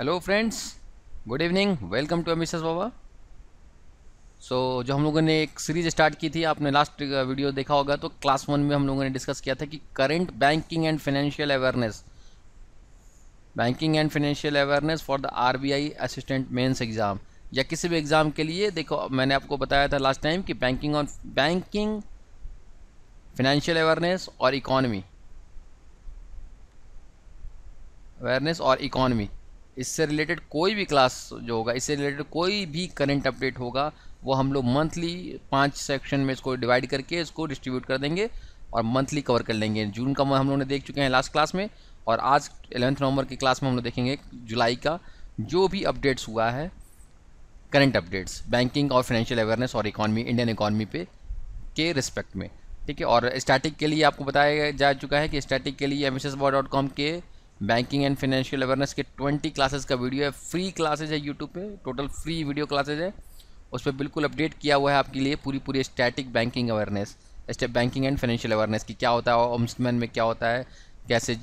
Hello friends good evening welcome to एमिसस बाबा so जो हम लोगों ने एक सीरीज स्टार्ट की थी आपने लास्ट वीडियो देखा होगा तो क्लास वन में हम लोगों ने डिस्कस किया था कि current banking and financial awareness banking and financial awareness for the RBI assistant mains exam या किसी भी एग्ज़ाम के लिए देखो मैंने आपको बताया था लास्ट टाइम कि banking on banking financial awareness और इकॉनमी अवेयरनेस और इकॉनमी इससे रिलेटेड कोई भी क्लास जो होगा इससे रिलेटेड कोई भी करंट अपडेट होगा वो हम लोग मंथली पांच सेक्शन में इसको डिवाइड करके इसको डिस्ट्रीब्यूट कर देंगे और मंथली कवर कर लेंगे जून का हम लोगों ने देख चुके हैं लास्ट क्लास में और आज एलेवंथ नवंबर की क्लास में हम लोग देखेंगे जुलाई का जो भी अपडेट्स हुआ है करंट अपडेट्स बैंकिंग और फाइनेंशियल अवेयरनेस और इकॉनमी इंडियन इकॉनमी पे के रिस्पेक्ट में ठीक है और स्टैटिक के लिए आपको बताया जा चुका है कि स्टैटिक के लिए एम एस के बैंकिंग एंड फाइनेंशियल अवेयरनेस के 20 क्लासेस का वीडियो है फ्री क्लासेज है यूट्यूब पे टोटल फ्री वीडियो क्लासेज है उस पर बिल्कुल अपडेट किया हुआ है आपके लिए पूरी पूरी static banking awareness step banking and financial awareness की क्या होता है ओम्समैन में क्या होता है कैसे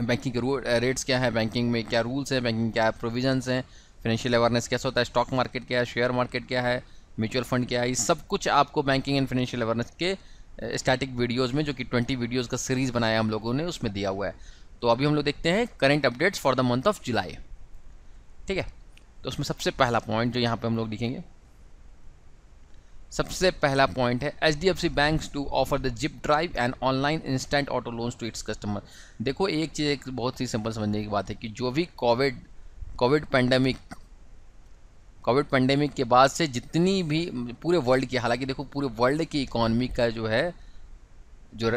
बैंकिंग के रेट्स क्या है बैंकिंग में क्या रूल्स हैं बैंकिंग क्या प्रोविजंस हैं फाइनेंशियल अवेयरनेस कैसा होता है स्टॉक मार्केट क्या है शेयर मार्केट क्या है म्यूचुअल फंड क्या है ये सब कुछ आपको बैंकिंग एंड फाइनेंशियल अवेयरनेस के स्टैटिक वीडियोज़ में जो कि ट्वेंटी वीडियोज़ का सीरीज़ बनाया हम लोगों ने उसमें दिया हुआ है तो अभी हम लोग देखते हैं current updates for the month of July ठीक है तो उसमें सबसे पहला पॉइंट जो यहाँ पे हम लोग लिखेंगे सबसे पहला पॉइंट है H D F C bank to offer the zip drive and online instant auto loans to its customer देखो एक चीज़ एक बहुत ही सिंपल समझने की बात है कि जो भी COVID COVID pandemic COVID pandemic के बाद से जितनी भी पूरे वर्ल्ड की हालांकि देखो पूरे वर्ल्ड की इकोनॉमी का जो है जो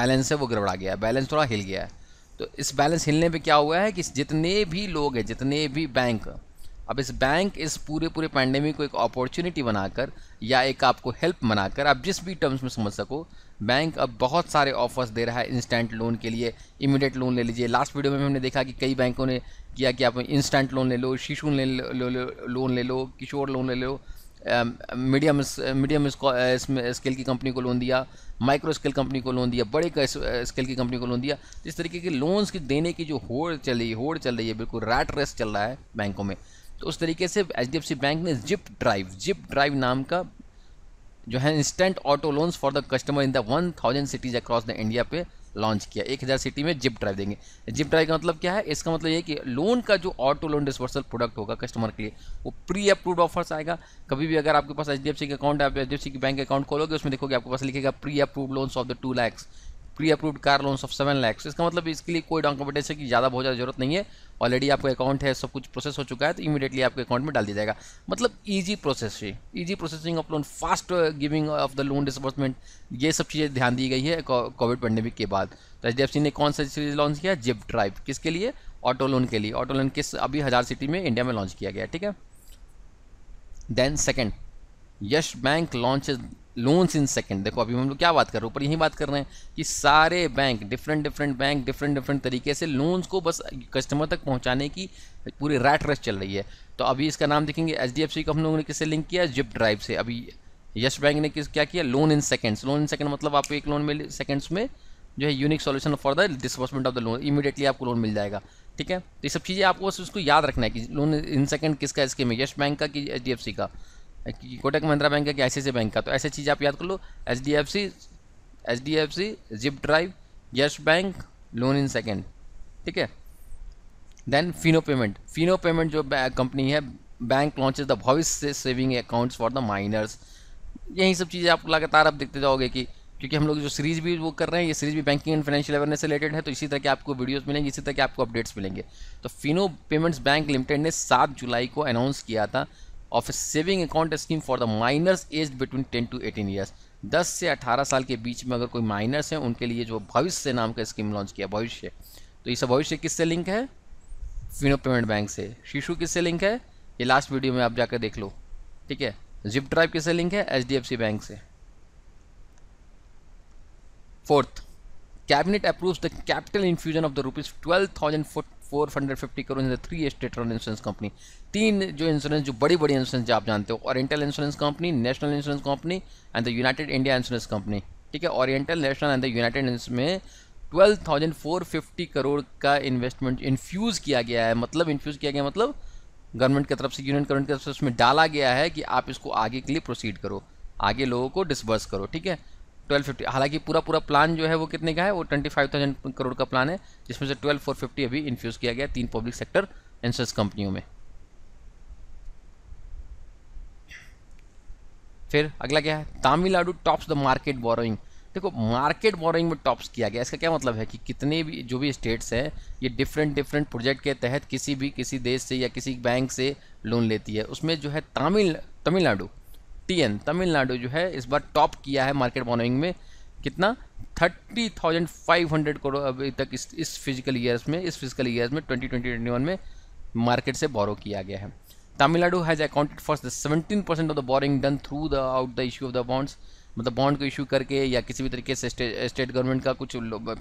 बैलेंस है वो गड़बड़ा गया है बैलेंस थोड़ा हिल गया है तो इस बैलेंस हिलने पे क्या हुआ है कि जितने भी लोग हैं जितने भी बैंक अब इस बैंक इस पूरे पूरे पैंडेमिक को एक अपॉर्चुनिटी बनाकर या एक आपको हेल्प बनाकर आप जिस भी टर्म्स में समझ सको बैंक अब बहुत सारे ऑफर्स दे रहा है इंस्टेंट लोन के लिए इमीडिएट लोन ले लीजिए लास्ट वीडियो में हमने देखा कि कई बैंकों ने किया कि आप इंस्टेंट लोन ले लो शीशु लोन ले लो किशोर लोन ले लो मीडियम मीडियम स्केल की कंपनी को लोन दिया माइक्रो स्केल कंपनी को लोन दिया बड़े स्केल uh, की कंपनी को लोन दिया इस तरीके के लोन्स की देने की जो होड़ चल रही है होड़ चल रही है बिल्कुल रैट रेस चल रहा है बैंकों में तो उस तरीके से एच बैंक ने जिप ड्राइव जिप ड्राइव नाम का जो है instant auto loans for the customer in the one thousand cities across the India पे लॉन्च किया एक हज़ार सिटी में जिप ड्राइव देंगे जिप ड्राइव का मतलब क्या है इसका मतलब ये कि लोन का जो ऑटो लोन डिस्पर्सल प्रोडक्ट होगा कस्टमर के लिए वो प्री अप्रूव्ड ऑफर्स आएगा कभी भी अगर आपके पास एच डी एफ का अकाउंट है आप एच डी एफ की बैंक अकाउंट खोलोगे उसमें देखोगे आपके पास लिखेगा pre approve loans of the two lakhs pre approved car loans of seven lakhs इसका मतलब इसके लिए कोई डाउन की ज़्यादा बहुत ज़्यादा जरूरत नहीं है ऑलरेडी आपका अकाउंट है सब कुछ प्रोसेस हो चुका है तो इमीडिएटली आपके अकाउंट में डाल दिया जाएगा मतलब ईजी प्रोसेस है easy processing of loan fast giving of the loan disbursement ये सब चीज़ें ध्यान दी गई है कोविड पेंडेमिक के बाद तो एच ने कौन सा सीरीज लॉन्च किया जिप ड्राइव किसके लिए ऑटो लोन के लिए ऑटो लोन किस अभी हज़ार सिटी में इंडिया में लॉन्च किया गया ठीक है then second yes bank launch loans in second देखो अभी हम लोग क्या बात कर रहे हैं ऊपर यही बात कर रहे हैं कि सारे bank different different bank different different तरीके से लोन्स को बस कस्टमर तक पहुंचाने की पूरी रैट रेस चल रही है तो अभी इसका नाम देखेंगे एच को हम लोगों ने किससे लिंक किया जिप ड्राइव से अभी यश बैंक ने किस क्या किया loan in seconds loan in second मतलब आपको एक लोन मिल सेकेंड्स में जो है unique solution for the disbursement of the loan immediately आपको लोन मिल जाएगा ठीक है तो ये सब चीज़ें आपको बस उसको याद रखना है कि लोन इन सेकेंड किसका इसके में यश बैंक का कि एच का कोटक महिंद्रा बैंक है कि आई बैंक का तो ऐसे चीज़ आप याद कर लो H D F C H D F C zip drive yes bank loan in second ठीक है then Fino payment Fino payment जो कंपनी है bank launches the Bhavishya saving accounts for the minors यही सब चीज़ें आप लगातार आप देखते जाओगे कि क्योंकि हम लोग जो सीरीज़ भी वो कर रहे हैं ये सीरीज़ भी बैंकिंग एंड फाइनेंशियल अवेयरनेस से रिलेटेड है तो इसी तरह के आपको वीडियोस मिलेंगे इसी तरह के आपको अपडेट्स मिलेंगे तो फिनो पेमेंट्स बैंक लिमिटेड ने सात जुलाई को अनाउंस किया था of saving account scheme for the minors age between ten to eighteen years दस से अठारह साल के बीच में अगर कोई माइनर्स हैं उनके लिए जो भविष्य नाम का स्कीम लॉन्च किया भविष्य तो इस भविष्य किससे लिंक है फिनो पेमेंट बैंक से शीशु किससे लिंक है ये लास्ट वीडियो में आप जाकर देख लो ठीक है जिप ड्राइव किससे लिंक है एच बैंक से fourth cabinet approves the capital infusion of the rupees twelve thousand four four hundred fifty crore in three state run insurance company तीन जो इंश्योरेंस जो बड़ी बड़ी इंश्योरेंस आप जानते हो oriental insurance company national insurance company and the united India insurance company ठीक है oriental national and the united में 12,450 करोड़ का इन्वेस्टमेंट इन्फ्यूज़ किया गया है मतलब इन्फ्यूज़ किया गया मतलब गवर्नमेंट की तरफ से यूनियन गवर्नमेंट की तरफ से उसमें डाला गया है कि आप इसको आगे के लिए प्रोसीड करो आगे लोगों को डिसबर्स करो ठीक है ट्वेल्व फिफ्टी हालांकि पूरा पूरा प्लान जो है वो कितने का है वो ट्वेंटी फाइव थाउजेंड करोड़ का प्लान है जिसमें से ट्वेल्व फोर फिफ्टी अभी इन्फ्यूज़ किया गया तीन पब्लिक सेक्टर इंश्योरेंस कंपनियों में फिर अगला क्या है Tamil Nadu tops the market borrowing देखो मार्केट बोरोइंग में टॉप्स किया गया इसका क्या मतलब है कि कितने भी जो भी स्टेट्स हैं ये डिफरेंट डिफरेंट प्रोजेक्ट के तहत किसी भी किसी देश से या किसी बैंक से लोन लेती है उसमें जो है तमिल तमिलनाडु टी एन तमिलनाडु जो है इस बार टॉप किया है मार्केट बॉनोइंग में कितना thirty thousand five hundred crore अभी तक इस इस फिजिकल ईयर्स में इस फिजिकल ईयर्स में ट्वेंटी ट्वेंटी ट्वेंटी वन में मार्केट से बोरो किया गया है Tamil Nadu has accounted for the seventeen percent of the boring done through the out the issue of the bonds मतलब बॉन्ड को इशू करके या किसी भी तरीके से स्टेट गवर्नमेंट का कुछ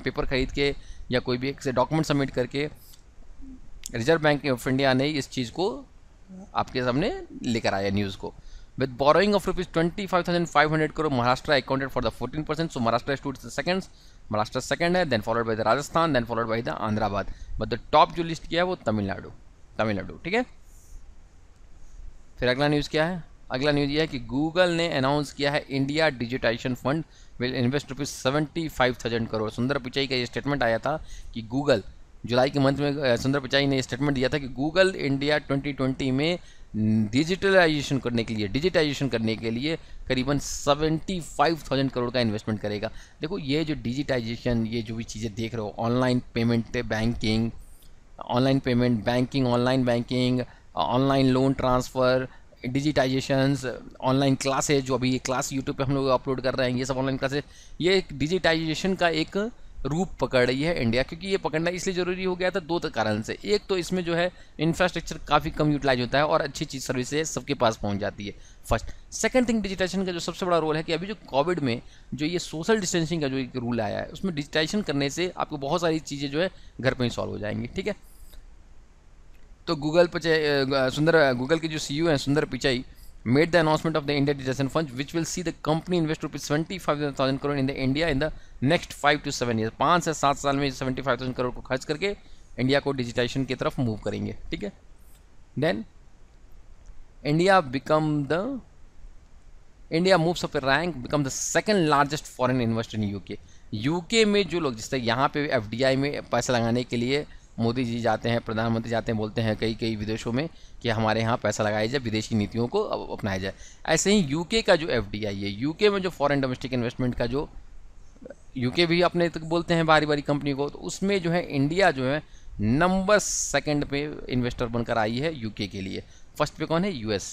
पेपर खरीद के या कोई भी एक डॉक्यूमेंट सबमिट करके रिजर्व बैंक ऑफ इंडिया ने इस चीज़ को आपके सामने लेकर आया न्यूज़ को With borrowing of rupees 25,500 crore, Maharashtra accounted for the 14%. So Maharashtra stood the second. Maharashtra second है, then followed by the Rajasthan, then followed by the Andhra Bhad. But the top जो list किया है वो तमिलनाडु, तमिलनाडु, ठीक है? फिर अगला news क्या है? अगला न्यूज़ ये है कि गूगल ने अनाउंस किया है India digitisation fund will invest rupees seventy five thousand crore Sundar Pichai का ये स्टेटमेंट आया था कि गूगल जुलाई के मंथ में सुंदर पिचाई ने स्टेटमेंट दिया था कि गूगल इंडिया 2020 में डिजिटलाइजेशन करने के लिए डिजिटाइजेशन करने के लिए करीबन 75,000 करोड़ का इन्वेस्टमेंट करेगा देखो ये जो डिजिटाइजेशन ये जो भी चीज़ें देख रहे हो online payment banking online payment banking online banking online loan transfer digitisation online classes जो अभी ये क्लास यूट्यूब पे हम लोग अपलोड कर रहे हैं ये सब ऑनलाइन क्लासेज ये एक डिजिटाइजेशन का एक रूप पकड़ रही है इंडिया क्योंकि ये पकड़ना इसलिए ज़रूरी हो गया था दो कारण से एक तो इसमें जो है इंफ्रास्ट्रक्चर काफ़ी कम यूटिलाइज होता है और अच्छी चीज़ सर्विसेज सबके पास पहुँच जाती है फर्स्ट सेकंड थिंग डिजिटाइजेशन का जो सबसे बड़ा रोल है कि अभी जो कोविड में जो ये सोशल डिस्टेंसिंग का जो एक रूल आया है उसमें डिजिटाइजेशन करने से आपको बहुत सारी चीज़ें जो है घर पर ही सॉल्व हो जाएंगी ठीक है तो गूगल पर सुंदर गूगल के जो सी e हैं सुंदर Pichai made the announcement of the India Detergent Fund, which will see the company invest rupees twenty five thousand crore in the India in the next five to seven years. पांच से सात साल में seventy five thousand crore को खर्च करके India को digitisation की तरफ मूव करेंगे ठीक है then India become the India moves up rank become the second largest foreign investor in UK UK में जो लोग जिस तरह यहाँ पे एफडीआई में पैसा लगाने के लिए मोदी जी जाते हैं प्रधानमंत्री जाते हैं बोलते हैं कई कई विदेशों में कि हमारे यहाँ पैसा लगाया जाए विदेशी नीतियों को अपनाया जाए ऐसे ही यूके का जो एफ है यूके में जो फॉरन डोमेस्टिक इन्वेस्टमेंट का जो यूके भी अपने तक बोलते हैं बारी बारी कंपनी को तो उसमें जो है इंडिया जो है नंबर सेकंड पे इन्वेस्टर बनकर आई है यूके के लिए फर्स्ट पे कौन है यूएस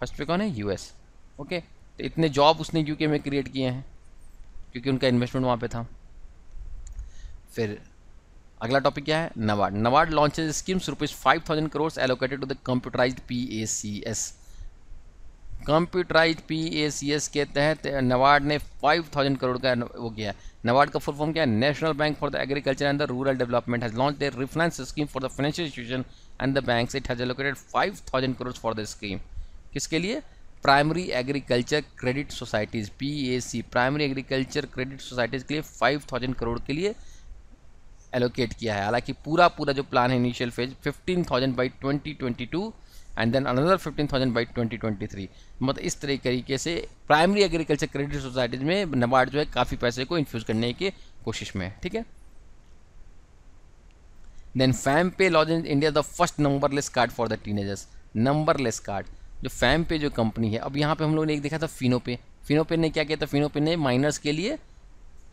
फर्स्ट पे कौन है यूएस ओके तो इतने जॉब उसने यूके में क्रिएट किए हैं क्योंकि उनका इन्वेस्टमेंट वहाँ पे था फिर अगला टॉपिक क्या है NABARD NABARD launches schemes rupees five thousand crore allocated to the computerise P A C S computerise P A C S के तहत नवाड ने फाइव थाउजेंड करोड़ का वो किया है नवाड का फुल फॉर्म क्या है national bank for the agriculture and the rural development has launch the refinance scheme for the financial institution and the bank it has allocated five thousand crore for the scheme किसके लिए primary agriculture credit societies P A C primary agriculture credit societies के लिए five thousand crore के लिए allocate किया है हालांकि पूरा पूरा जो प्लान है initial phase 15,000 by twenty and then another 15,000 by twenty मतलब इस तरह तरीके से प्राइमरी एग्रीकल्चर क्रेडिट सोसाइटीज़ में नबार्ड जो है काफ़ी पैसे को इन्फ्यूज़ करने की कोशिश में है ठीक है then FamPay launches in India the first numberless card for the teenagers numberless card जो फैम पे जो कंपनी है अब यहाँ पे हम लोग ने एक देखा था फिनो पे फिनो पे ने क्या किया था फिनो पे ने माइनर्स के लिए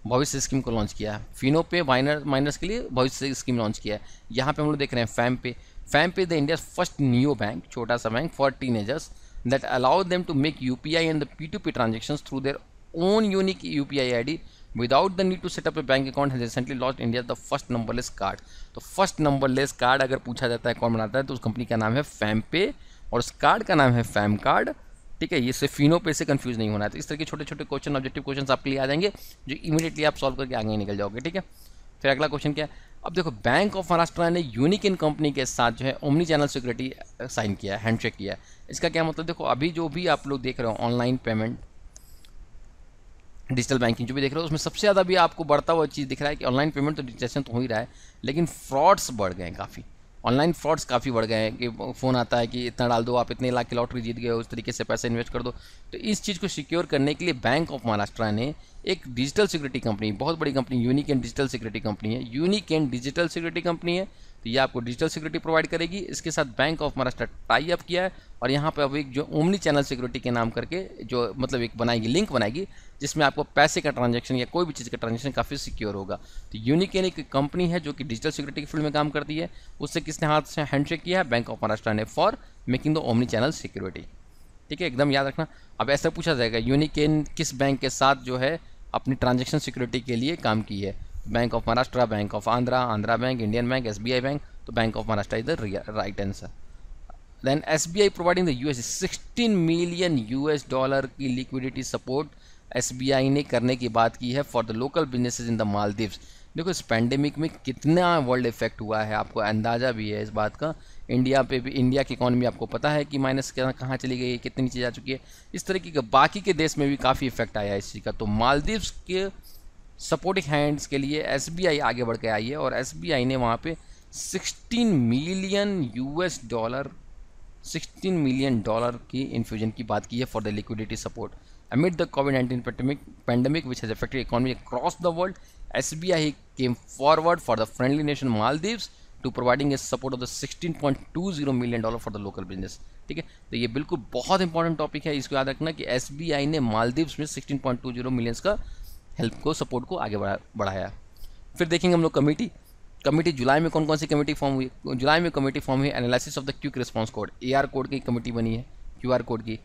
भविष्य स्कीम को लॉन्च किया है फिनो पे माइनर माइनर्स के लिए भविष्य स्कीम लॉन्च किया है यहाँ पे हम लोग देख रहे हैं fam FamPay FamPay the India first new bank छोटा सा bank for teenagers that allow them to make U P I and the P to P transaction through their own unique U P I I D without the need to set up a bank account है recently launch India the first numberless card तो first numberless card अगर पूछा जाता है कौन बनाता है तो उस कंपनी का नाम है फैम पे और उस कार्ड का नाम है फैम कार्ड ठीक है ये सिर्फ फिनो पे से कंफ्यूज नहीं होना है तो इस तरह के छोटे छोटे क्वेश्चन ऑब्जेक्टिव क्वेश्चन आपके लिए आ जाएंगे जो इमीडिएटली आप सॉल्व करके आगे निकल जाओगे ठीक है फिर अगला क्वेश्चन क्या है अब देखो बैंक ऑफ महाराष्ट्र ने यूनिक इन कंपनी के साथ जो है ओमनी चैनल सिक्योरिटी साइन किया हैंड हैंडशेक किया इसका क्या मतलब देखो अभी जो भी आप लोग देख रहे हो ऑनलाइन पेमेंट डिजिटल बैंकिंग जो भी देख रहे हो उसमें सबसे ज़्यादा भी आपको बढ़ता हुआ चीज़ दिख रहा है कि ऑनलाइन पेमेंट तो डिजिटेशन तो हो ही रहा है लेकिन फ्रॉड्स बढ़ गए हैं काफ़ी ऑनलाइन फ्रॉड्स काफ़ी बढ़ गए हैं कि फ़ोन आता है कि इतना डाल दो आप इतने लाख की लॉटरी जीत गए उस तरीके से पैसे इन्वेस्ट कर दो तो इस चीज़ को सिक्योर करने के लिए बैंक ऑफ महाराष्ट्र ने एक डिजिटल सिक्योरिटी कंपनी बहुत बड़ी company unique and digital security company है unique and digital security company है तो ये आपको डिजिटल सिक्योरिटी प्रोवाइड करेगी इसके साथ bank of Maharashtra tie up किया है और यहाँ पर अब एक जो ओमनी चैनल सिक्योरिटी के नाम करके जो मतलब एक बनाएगी लिंक बनाएगी जिसमें आपको पैसे का ट्रांजेक्शन या कोई भी चीज़ का ट्रांजेक्शन काफ़ी सिक्योर होगा तो यूनिक एक कंपनी है जो कि डिजिटल सिक्योरिटी के फील्ड में काम करती है उससे किसने हाथ से हैंडशेक किया है बैंक ऑफ महाराष्ट्र ने for making the omni channel security ठीक है एकदम याद रखना अब ऐसा पूछा जाएगा यूनिकेन किस बैंक के साथ जो है अपनी ट्रांजेक्शन सिक्योरिटी के लिए काम की है bank of Maharashtra bank of Andhra Andhra bank Indian bank yes bank तो bank of Maharashtra is the right answer then SBI providing the US 16 million US dollar की liquidity support SBI ने करने की बात की है for the local businesses in the Maldives देखो इस पैंडेमिक में कितना वर्ल्ड इफेक्ट हुआ है आपको अंदाज़ा भी है इस बात का इंडिया पे भी इंडिया की इकोनॉमी आपको पता है कि माइनस कहाँ चली गई है कितनी चीज़ आ चुकी है इस तरीके का बाकी के देश में भी काफ़ी इफेक्ट आया है इस चीज़ का तो मालदीव्स के सपोर्टिंग हैंड्स के लिए एस आगे बढ़ के आई है और एस ने वहाँ पर sixteen million U dollar 16 million dollar की इन्फ्यूजन की बात की है for the liquidity support amid the Covid nineteen pandemic pandemic which has affected economy across the world S B I came forward for the friendly nation Maldives to providing a support of the sixteen point two zero million dollar for the local business ठीक है तो ये बिल्कुल बहुत important topic है इसको याद रखना कि एस बी आई ने मालदीव्स में sixteen point two zero millions का हेल्प को सपोर्ट को आगे बढ़ा बढ़ाया फिर देखेंगे हम लोग कमेटी कमेटी जुलाई में कौन कौन सी कमेटी फॉर्म हुई जुलाई में कमेटी फॉर्म हुई analysis of the quick response code A code की कमेटी बनी है क्यू कोड की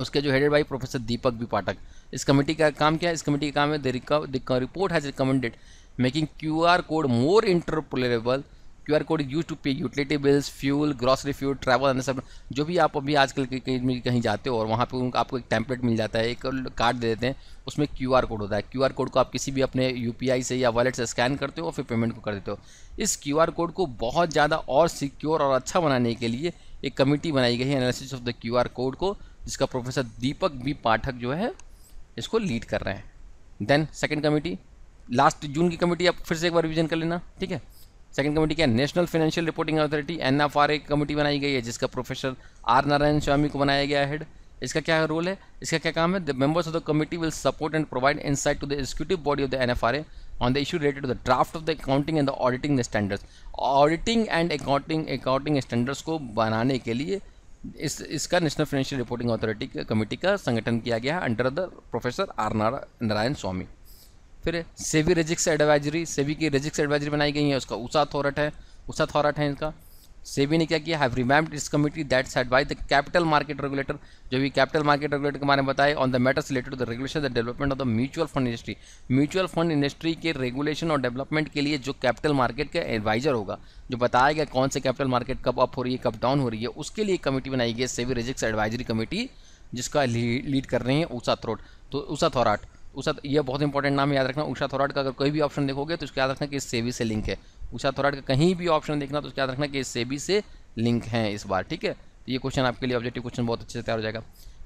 उसके जो headed by professor Deepak B Pathak इस कमेटी का काम क्या है इस कमेटी का काम है the report has recommended making Q R code more interoperable Q R code use to pay utility bills fuel grocery fuel travel and सब जो भी आप अभी आजकल के कहीं जाते हो और वहाँ पर आपको एक टैंपलेट मिल जाता है एक कार्ड दे देते हैं उसमें क्यू कोड होता है क्यू कोड को आप किसी भी अपने यू से या वॉलेट से स्कैन करते हो और फिर पेमेंट को कर देते हो इस क्यू कोड को बहुत ज़्यादा और सिक्योर और अच्छा बनाने के लिए एक कमेटी बनाई गई है analysis of the Q code को जिसका प्रोफेसर दीपक बी पाठक जो है इसको लीड कर रहे हैं then second committee last June की कमेटी आप फिर से एक बार रिविजन कर लेना ठीक है सेकंड कमेटी क्या national financial reporting authority N F R committee बनाई गई है जिसका प्रोफेसर आर नारायण स्वामी को बनाया गया हेड इसका क्या रोल है इसका क्या काम है the members of the committee will support and provide insight to the executive body of the N F R A the issue issue to the draft of the accounting and the auditing auditing the standards accounting accounting accounting को बनाने के लिए इस इसका national financial reporting authority committee का संगठन किया गया है under the professor R Narayan Swamy फिर सेवी रिजिक्स एडवाइजरी सेवी की रजिक्स एडवाइजरी बनाई गई है उसका ऊषा थॉरट है ऊषा थॉरट है इनका सेबी ने क्या किया हैव रिमैम्ड इस committee that's advise the capital market regulator जो भी कैपिटल मार्केट रेगुलेटर के बारे में बताए on the matters related to the regulation the development of the mutual fund industry mutual fund industry के रेगुलेशन और डेवलपमेंट के लिए जो कैपिटल मार्केट का एडवाइजर होगा जो बताया गया कौन से कैपिटल मार्केट कब अप हो रही है कब डाउन हो रही है उसके लिए कमेटी बनाई गई है सेवी रिजिक्स एडवाइजरी कमेटी जिसका लीड कर रहे हैं ऊषा थ्रोट तो ऊषा थोराट उषा यह बहुत इंपॉर्टेंट नाम याद रखना उषा थोराट का अगर कोई भी ऑप्शन देखोगे तो उसको याद रखना कि इस सेबी से लिंक है उषा थोराट का कहीं भी ऑप्शन देखना तो उसको याद रखना कि इस सेबी से लिंक है इस बार ठीक है तो ये क्वेश्चन आपके लिए ऑब्जेक्टिव क्वेश्चन बहुत अच्छे से तैयार हो जाएगा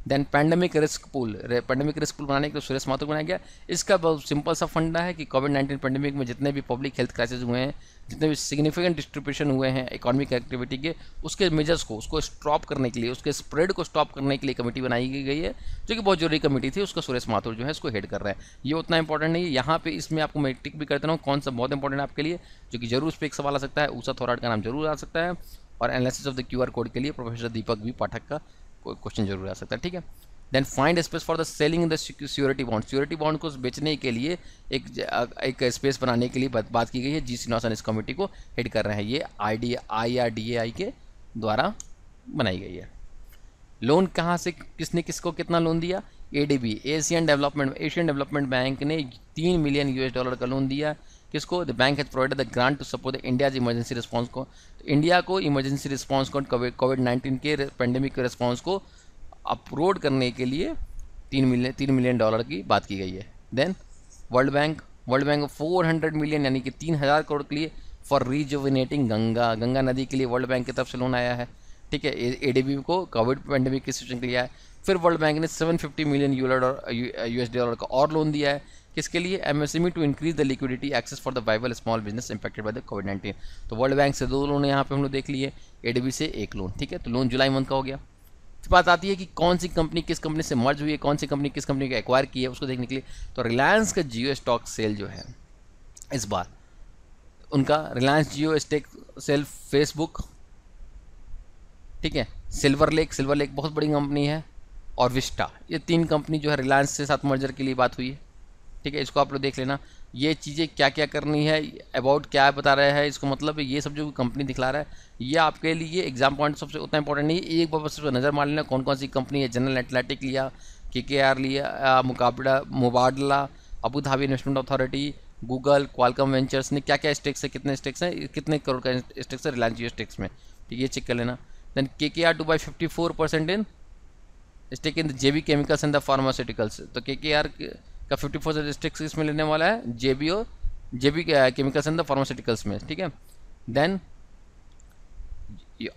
then pandemic risk pool pandemic risk pool बनाने के लिए सुरेश माथुर बनाया गया इसका बहुत सिंपल सा फंडा है कि कोविड नाइन्टीन पैंडेमिक में जितने भी पब्लिक हेल्थ क्राइसिस हुए हैं जितने भी सिग्निफिकेंट डिस्ट्रीब्यूशन हुए हैं इकोनॉमिक एक्टिविटी के उसके मेजर्स को उसको स्टॉप करने के लिए उसके स्प्रेड को स्टॉप करने के लिए कमेटी बनाई गई है जो कि बहुत जरूरी कमेटी थी उसका सुरेश माथुर जो है इसको हेड कर रहे हैं ये उतना इंपॉर्टेंट नहीं है यहाँ पे इसमें आपको मैं टिक भी करता रहा हूँ कौन सा बहुत इंपॉर्टेंट आपके लिए जो कि जरूर उस पर एक सवाल आ सकता है ऊषा थोराट का नाम जरूर आ सकता है और analysis of the QR code के लिए प्रोफेसर दीपक भी पाठक का क्वेश्चन जरूर आ सकता है ठीक है then find space for the selling the security bond security bond को बेचने के लिए एक एक स्पेस बनाने के लिए बात, बात की गई है जी सिन्हासन इस कमेटी को हेड कर रहे हैं ये I D I R D A I के द्वारा बनाई गई है लोन कहाँ से किसने किसको कितना लोन दिया A D B Asian development Asian development bank ने तीन मिलियन यूएस डॉलर का लोन दिया किसको the bank has provided the grant to support the India's emergency response को तो इंडिया को इमरजेंसी रिस्पॉन्स को कोविड नाइन्टीन के पेंडेमिक रिस्पॉन्स को अपलोड करने के लिए तीन मिलियन तीन मिलियन डॉलर की बात की गई है then world bank world bank four hundred million यानी कि तीन हज़ार करोड़ के लिए फॉर रिजोविनेटिंग गंगा गंगा नदी के लिए वर्ल्ड बैंक की तरफ से लोन आया है ठीक है ए डी बी को कोविड पेंडेमिक की सिचुएशन के लिए आया है फिर वर्ल्ड बैंक ने seven fifty million U S dollar का और लोन दिया है किसके लिए MSME to increase the liquidity access for the viable small business impacted by the Covid nineteen तो वर्ल्ड बैंक से दो लोन यहाँ पे हम लोग देख लिए ए से एक लोन ठीक है तो लोन जुलाई मंथ का हो गया फिर तो बात आती है कि कौन सी कंपनी किस कंपनी से मर्ज हुई है कौन सी कंपनी किस कंपनी को एक्वायर की है उसको देखने के लिए तो रिलायंस का जियो स्टॉक सेल जो है इस बार उनका Reliance Jio stake sale Facebook ठीक है सिल्वर लेक सिल्वर लेक बहुत बड़ी कंपनी है और विस्टा ये तीन कंपनी जो है रिलायंस के साथ मर्जर के लिए बात हुई है ठीक है इसको आप लोग देख लेना ये चीज़ें क्या क्या करनी है अबाउट क्या बता रहा है इसको मतलब ये सब जो कंपनी दिखला रहा है ये आपके लिए एग्जाम पॉइंट सबसे उतना इंपॉर्टेंट नहीं है एक बार सबसे नज़र मार लेना कौन कौन सी कंपनी है जनरल एथलेटिक लिया के के आर लिया मुकाबला Mubadala Abu Dhabi investment authority Google Qualcomm ventures ने क्या क्या स्टेक्स है कितने स्टेक्स हैं कितने करोड़ का स्टेक्स है रिलायंस जियो स्टेक्स में ठीक है ये चेक कर लेना देन तो K K R to buy fifty four percent in stake in the J B chemicals and the pharmaceuticals तो के के आर का फिफ्टी फोर स्टेक्स इसमें लेने वाला है जे बी ओ J B chemicals and the pharmaceuticals में ठीक है then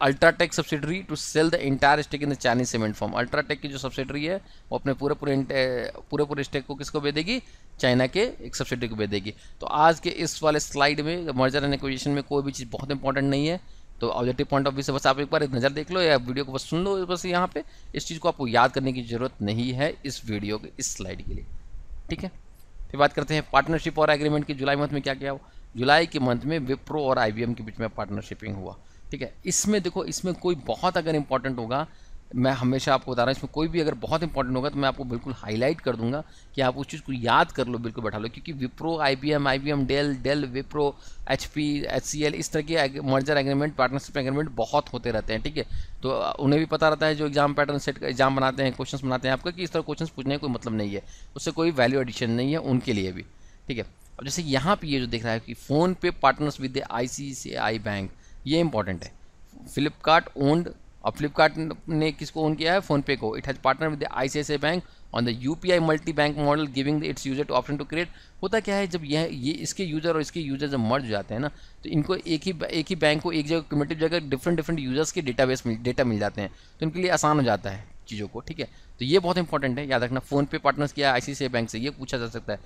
UltraTech subsidiary to sell the entire stake in the Chinese cement firm UltraTech की जो सब्सिडरी है वो अपने पूरे पूरे uh, पूरे पूरे स्टेक को किसको देगी चाइना के एक सब्सिडरी को देगी तो आज के इस वाले स्लाइड में मर्जर एंड एक्विजिशन में कोई भी चीज़ बहुत इंपॉर्टेंट नहीं है तो ऑब्जेक्टिव पॉइंट ऑफ व्यू से बस आप एक बार नज़र देख लो या वीडियो को बस सुन लो बस यहाँ पे इस चीज़ को आपको याद करने की ज़रूरत नहीं है इस वीडियो के इस स्लाइड के लिए ठीक है फिर बात करते हैं पार्टनरशिप और एग्रीमेंट की जुलाई मंथ में क्या किया जुलाई के मंथ में विप्रो और आई के बीच में पार्टनरशिपिंग हुआ ठीक है इसमें देखो इसमें कोई बहुत अगर इंपॉर्टेंट होगा मैं हमेशा आपको बता रहा हूँ इसमें कोई भी अगर बहुत इंपॉर्टेंट होगा तो मैं आपको बिल्कुल हाईलाइट कर दूंगा कि आप उस चीज़ को याद कर लो बिल्कुल बैठा लो क्योंकि Wipro IBM IBM Dell Dell Wipro HP HCL इस तरह के मर्जर एग्रीमेंट पार्टनरशिप एग्रीमेंट बहुत होते रहते हैं ठीक है तो उन्हें भी पता रहता है जो एग्जाम पैटर्न सेट एग्जाम बनाते हैं क्वेश्चन बनाते हैं आपका कि इस तरह क्वेश्चन पूछने का कोई मतलब नहीं है उससे कोई वैल्यू एडिशन नहीं है उनके लिए भी ठीक है अब जैसे यहाँ पर ये जो दिख रहा है कि PhonePe partners with I C I bank ये इंपॉर्टेंट है फ्लिपकार्ट ओन्ड और फ्लिपकार्ट ने किसको ओन किया है फोनपे को it has partner with I bank on the U P I multi bank model giving its user to option to create होता क्या है जब यह ये इसके यूज़र और इसके यूज़र जब मर्ज हो जाते हैं ना तो इनको एक ही एक ही बैंक को एक जगह कम्यूटिव जगह डिफरेंट डिफरेंट यूज़र्स के डेटाबेस मिल डेटा मिल जाते हैं तो इनके लिए आसान हो जाता है चीज़ों को ठीक है तो ये बहुत इंपॉर्टेंट है याद रखना फोन पे पार्टनर्स किया आई सी बैंक से ये पूछा जा सकता है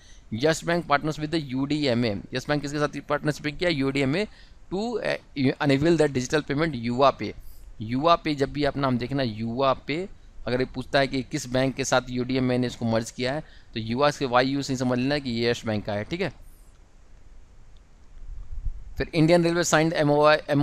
Yes Bank partners with the U D M A Yes Bank किसके साथ पार्टनरशिप किया U D M A to enable the digital payment यूवा पे युवा पे जब भी आप नाम देखना युवा पे अगर ये पूछता है कि किस बैंक के साथ यू मैंने इसको मर्ज किया है तो युवा से वाई यू से समझ लेना कि ये यश बैंक का है ठीक है फिर Indian railway signed M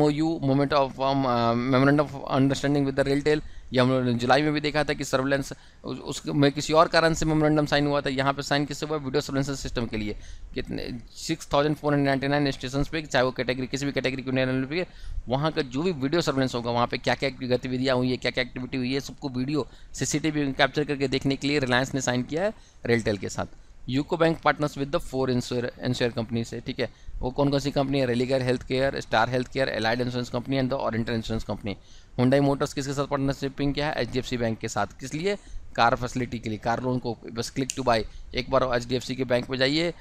O U moment of memorandum of understanding with the RailTel ये हम लोगों ने जुलाई में भी देखा था कि सर्वेलेंस उस में किसी और कारण से मेमोरेंडम साइन हुआ था यहाँ पे साइन किससे हुआ वीडियो सर्वेलेंस सिस्टम के लिए कितने six thousand four hundred ninety nine station पे चाहे वो कैटेगरी किसी भी कैटेगरी की उन्हें पे वहाँ का जो भी वीडियो सर्वेलेंस होगा वहाँ पर क्या क्या गतिविधियाँ हुई है क्या क्या एक्टिविटी हुई है सबको वीडियो सीसीटीवी कैप्चर करके देखने के लिए रिलायंस ने साइन किया है रेलटेल के साथ UCO bank partners with the four insure insure company से ठीक है वो कौन कौन सी कंपनी है Religare health care Star health care allied insurance company and the oriental insurance company Hyundai motors किसके साथ पार्टनरशिपिंग क्या है एच बैंक के साथ किस लिए कार फैसिलिटी के लिए कार लोन को बस क्लिक टू बाई एक बार एच के बैंक में जाइए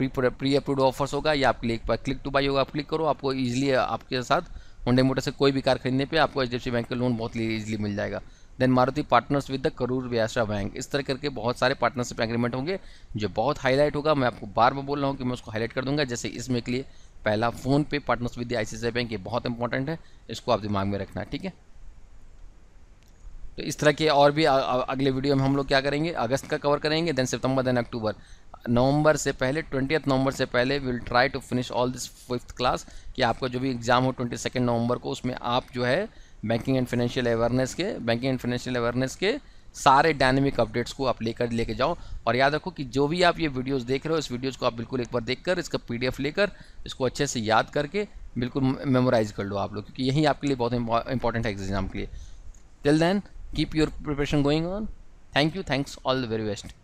प्री प्री ऑफर्स होगा या आपके लिए एक बार क्लिक टू बाई होगा आप क्लिक करो आपको ईजिली आपके साथ हुंडई मोटर से कोई भी कार खरीदने पर आपको एच बैंक का लोन बहुत ईजिली मिल जाएगा then Maruti partners with the Karur Vysya bank इस तरह करके बहुत सारे पार्टनरशिप एग्रीमेंट होंगे जो बहुत हाईलाइट होगा मैं आपको बार बार बोल रहा हूँ कि मैं उसको हाईलाइट कर दूंगा जैसे इसमें के लिए पहला PhonePe partners with the I bank ये बहुत इंपॉर्टेंट है इसको आप दिमाग में रखना ठीक है तो इस तरह के और भी अगले वीडियो में हम लोग क्या करेंगे अगस्त का कवर करेंगे देन सितंबर देन अक्टूबर नवंबर से पहले ट्वेंटी नवंबर से पहले will try to finish all this fifth class कि आपका जो भी एग्ज़ाम हो ट्वेंटी सेकेंड नवंबर को उसमें आप जो है बैंकिंग एंड फाइनेंशियल अवेयरनेस के बैंकिंग एंड फाइनेंशियल अवेयरनेस के सारे डायनेमिक अपडेट्स को आप लेकर लेके जाओ और याद रखो कि जो भी आप ये वीडियोस देख रहे हो इस वीडियोस को आप बिल्कुल एक बार देखकर इसका पीडीएफ लेकर इसको अच्छे से याद करके बिल्कुल मेमोराइज कर लो आप लोग क्योंकि यही आपके लिए बहुत इंपॉर्टेंट है एग्जाम के लिए till then keep your preparation going on thank you thanks all the very best